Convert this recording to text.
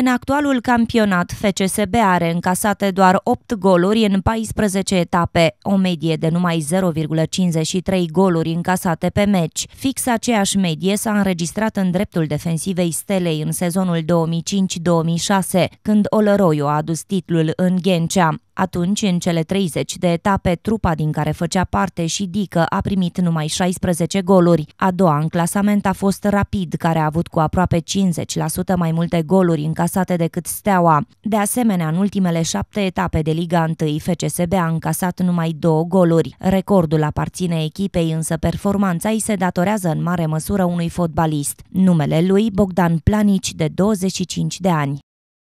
În actualul campionat, FCSB are încasate doar 8 goluri în 14 etape, o medie de numai 0,53 goluri încasate pe meci. Fix aceeași medie s-a înregistrat în dreptul defensivei Stelei în sezonul 2005-2006, când Olăroiu a adus titlul în Ghencea. Atunci, în cele 30 de etape, trupa din care făcea parte și Dică a primit numai 16 goluri. A doua în clasament a fost Rapid, care a avut cu aproape 50% mai multe goluri încasate decât Steaua. De asemenea, în ultimele șapte etape de Liga 1, FCSB a încasat numai două goluri. Recordul aparține echipei, însă performanța îi se datorează în mare măsură unui fotbalist. Numele lui, Bogdan Planici, de 25 de ani.